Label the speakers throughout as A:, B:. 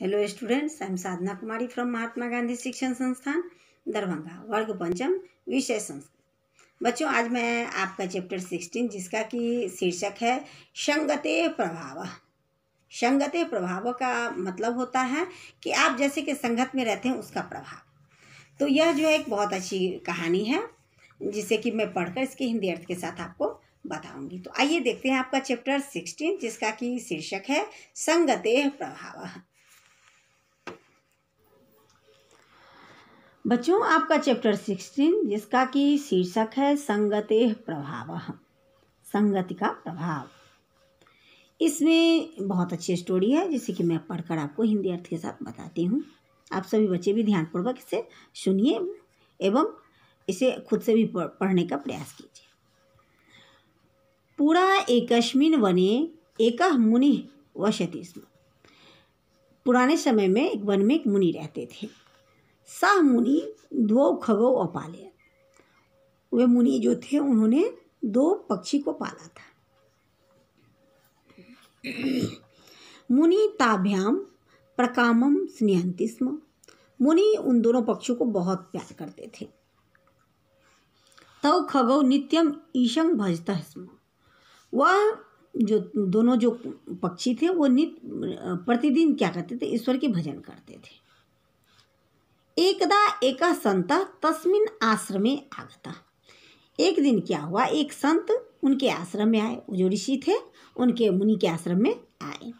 A: hello students I am Sadhna Kumari from Mahatma Gandhi Shikshan Sansthan Darbhanga वर्ग पंचम विषय संस्कृत बच्चों आज मैं आपका चैप्टर सिक्सटीन जिसका कि शीर्षक है संगते प्रभाव संगते प्रभाव का मतलब होता है कि आप जैसे कि संगत में रहते हैं उसका प्रभाव तो यह जो है एक बहुत अच्छी कहानी है जिसे कि मैं पढ़कर इसके हिंदी अर्थ के साथ आपको बताऊंगी तो आइए देखते हैं आपका चैप्टर सिक्सटीन जिसका कि शीर्षक है संगते प्रभाव बच्चों आपका चैप्टर सिक्सटीन जिसका कि शीर्षक है संगते प्रभाव संगति का प्रभाव इसमें बहुत अच्छी स्टोरी है जिसे कि मैं पढ़कर आपको हिंदी अर्थ के साथ बताती हूँ आप सभी बच्चे भी ध्यानपूर्वक इसे सुनिए एवं इसे खुद से भी पढ़ने का प्रयास कीजिए पूरा एकस्मिन वने एक मुनि वसती पुराने समय में एक वन में एक मुनि रहते थे सह मुनि दो खगो अपाले वे मुनि जो थे उन्होंने दो पक्षी को पाला था मुनि ताभ्याम प्रकामम स्नेहती स्म मुनि उन दोनों पक्षियों को बहुत प्यार करते थे तव खगो नित्यम ईशंग भजता स्म वह जो दोनों जो पक्षी थे वो नित प्रतिदिन क्या करते थे ईश्वर के भजन करते थे एकदा एक संत तस्मिन आश्रम आश्रमे आगता एक दिन क्या हुआ एक संत उनके आश्रम में आए जो ऋषि थे उनके मुनि के आश्रम में आए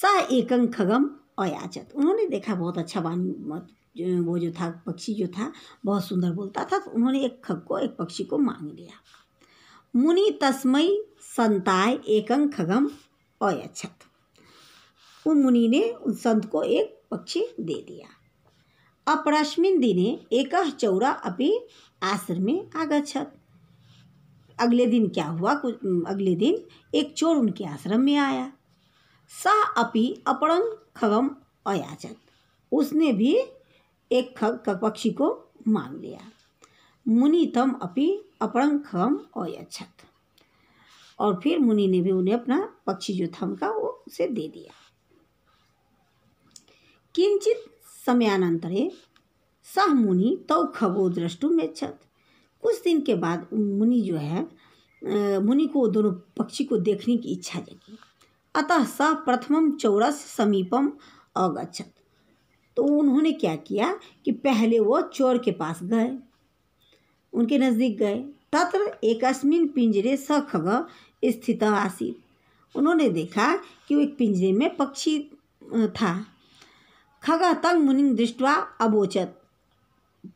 A: सह एकं खगम अयाचत उन्होंने देखा बहुत अच्छा वाणी वो जो था पक्षी जो था बहुत सुंदर बोलता था तो उन्होंने एक खग को एक पक्षी को मांग लिया मुनि तस्मय संताय एकं खगम अयाचत वो मुनि ने उन संत को एक पक्षी दे दिया अपरस्मिन् दिने एक चौरा अपि आश्रमे आगछत अगले दिन क्या हुआ कुछ अगले दिन एक चोर उनके आश्रम में आया सह अपी अपरंग खगम अयाचत उसने भी एक खग पक्षी को मांग लिया मुनि तम अपी अपरंग खगम अयाचत और फिर मुनि ने भी उन्हें अपना पक्षी जो थमका वो उसे दे दिया किंचित समयानंतरे सह मुनि तव खबो दृष्टु में छत कुछ दिन के बाद मुनि जो है मुनि को दोनों पक्षी को देखने की इच्छा जगी अतः सह प्रथमम चौरस समीपम अगछत तो उन्होंने क्या किया कि पहले वो चोर के पास गए उनके नज़दीक गए तत्र एकस्मिन पिंजरे स खग स्थित आसित उन्होंने देखा कि वो एक पिंजरे में पक्षी था खग तंग मुनि दृष्टवा अबोचत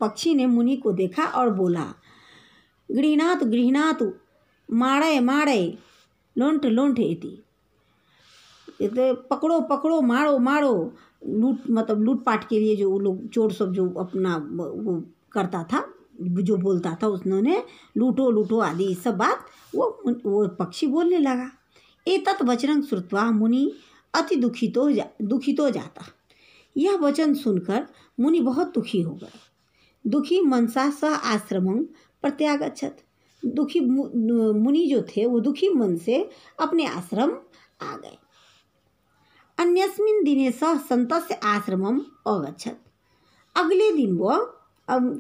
A: पक्षी ने मुनि को देखा और बोला गृहनाथ गृहनाथ माड़े माड़े लोंठ लोंठ इति तो पकड़ो पकड़ो मारो मारो लूट मतलब लूटपाट के लिए जो वो लोग चोर सब जो अपना वो करता था जो बोलता था उसने लूटो लूटो आदि सब बात वो वो पक्षी बोलने लगा ए तत् श्रुतवा मुनि अति दुखितो जा दुखितो जाता यह वचन सुनकर मुनि बहुत दुखी हो गए दुखी मनसा सह आश्रम प्रत्यागछत दुखी मुनि जो थे वो दुखी मन से अपने आश्रम आ गए अन्यस्मिन दिने सह संतस्य आश्रमम अगछत अगले दिन वो अब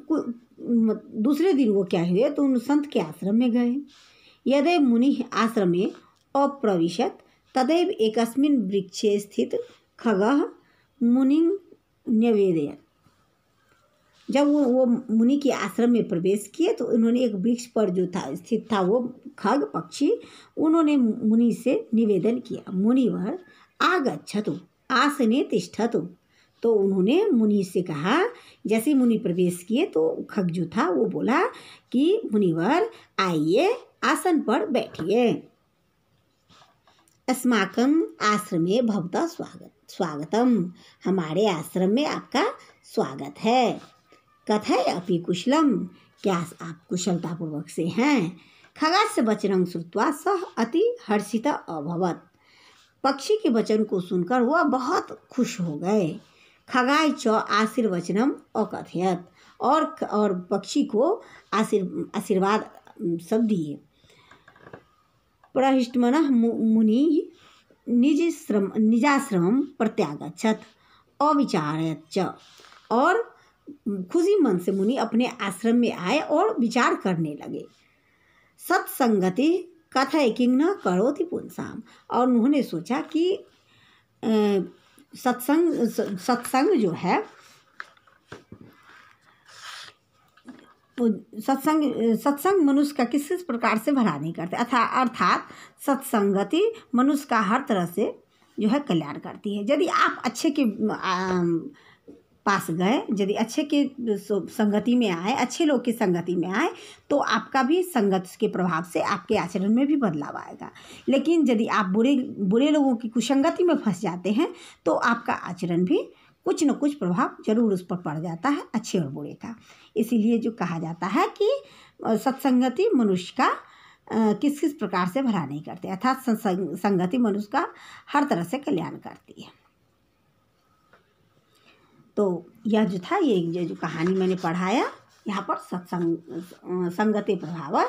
A: दूसरे दिन वो क्या हुए तो उन संत के आश्रम में गए यदि मुनि आश्रम में अप्रविशत तदैव एकस्मिन वृक्षे स्थित खगह मुनि न्यवेदयत जब वो वो मुनि के आश्रम में प्रवेश किए तो उन्होंने एक वृक्ष पर जो था स्थित था वो खग पक्षी उन्होंने मुनि से निवेदन किया मुनिवर आगछतु आसने तिष्ठतु तो उन्होंने मुनि से कहा जैसे मुनि प्रवेश किए तो खग जो था वो बोला कि मुनिवर आइए आसन पर बैठिए अस्माकम आश्रम में भवता स्वागत स्वागतम हमारे आश्रम में आपका स्वागत है कथय अपि कुशलम क्या आप कुशलतापूर्वक से हैं खगस्य बचरंग श्रुतवा सह अति हर्षिता अभवत पक्षी के वचन को सुनकर वह बहुत खुश हो गए खगाय च आशीर्वचनम अकथयत और और पक्षी को आशीर् आशीर्वाद सब दिए मन मु निज श्रम निजाश्रम प्रत्यागच्छत अविचारयत च और खुशी मन से मुनि अपने आश्रम में आए और विचार करने लगे सत्संगति कथय एक न करो थी पुनसाम और उन्होंने सोचा कि सत्संग सत्संग जो है तो सत्संग सत्संग मनुष्य का किसी प्रकार से भरा नहीं करते अथा अर्थात सत्संगति मनुष्य का हर तरह से जो है कल्याण करती है यदि आप अच्छे के पास गए यदि अच्छे के संगति में आए अच्छे लोग की संगति में आए तो आपका भी संगत के प्रभाव से आपके आचरण में भी बदलाव आएगा लेकिन यदि आप बुरे बुरे लोगों की कुसंगति में फंस जाते हैं तो आपका आचरण भी कुछ न कुछ प्रभाव जरूर उस पर पड़ जाता है अच्छे और बुरे का इसीलिए जो कहा जाता है कि सत्संगति मनुष्य का किस किस प्रकार से भरा नहीं करते अर्थात संगति मनुष्य का हर तरह से कल्याण करती है तो यह जो था ये जो कहानी मैंने पढ़ाया यहाँ पर सत्संग संगति प्रभाव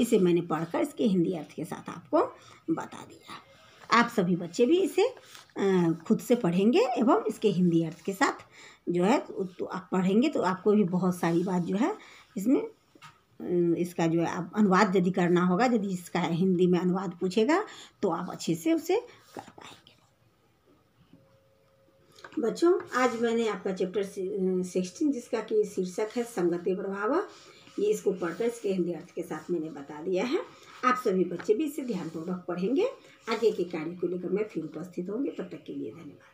A: इसे मैंने पढ़कर इसके हिंदी अर्थ के साथ आपको बता दिया आप सभी बच्चे भी इसे खुद से पढ़ेंगे एवं इसके हिंदी अर्थ के साथ जो है तो, तो आप पढ़ेंगे तो आपको भी बहुत सारी बात जो है इसमें इसका जो है आप अनुवाद यदि करना होगा यदि इसका हिंदी में अनुवाद पूछेगा तो आप अच्छे से उसे कर पाएंगे बच्चों आज मैंने आपका चैप्टर सिक्सटीन जिसका कि शीर्षक है संगति प्रभाव ये इसको पढ़कर इसके हिंदी अर्थ के साथ मैंने बता दिया है आप सभी बच्चे भी इसे ध्यानपूर्वक पढ़ेंगे आगे के कार्य को लेकर मैं फिर उपस्थित होंगे तब तक के लिए धन्यवाद